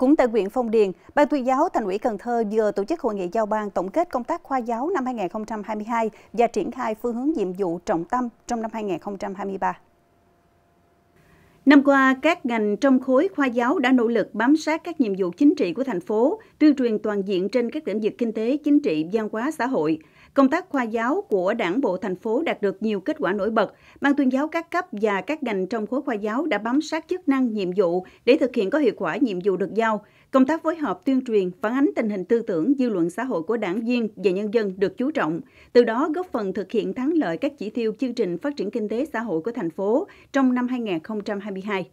Cũng tại huyện Phong Điền, Ban tuyên giáo Thành ủy Cần Thơ vừa tổ chức hội nghị giao ban tổng kết công tác khoa giáo năm 2022 và triển khai phương hướng nhiệm vụ trọng tâm trong năm 2023. Năm qua, các ngành trong khối khoa giáo đã nỗ lực bám sát các nhiệm vụ chính trị của thành phố, tuyên truyền toàn diện trên các lĩnh vực kinh tế, chính trị, văn hóa, xã hội – Công tác khoa giáo của đảng bộ thành phố đạt được nhiều kết quả nổi bật. Ban tuyên giáo các cấp và các ngành trong khối khoa giáo đã bám sát chức năng, nhiệm vụ để thực hiện có hiệu quả nhiệm vụ được giao. Công tác phối hợp tuyên truyền, phản ánh tình hình tư tưởng, dư luận xã hội của đảng viên và nhân dân được chú trọng. Từ đó góp phần thực hiện thắng lợi các chỉ tiêu chương trình phát triển kinh tế xã hội của thành phố trong năm 2022.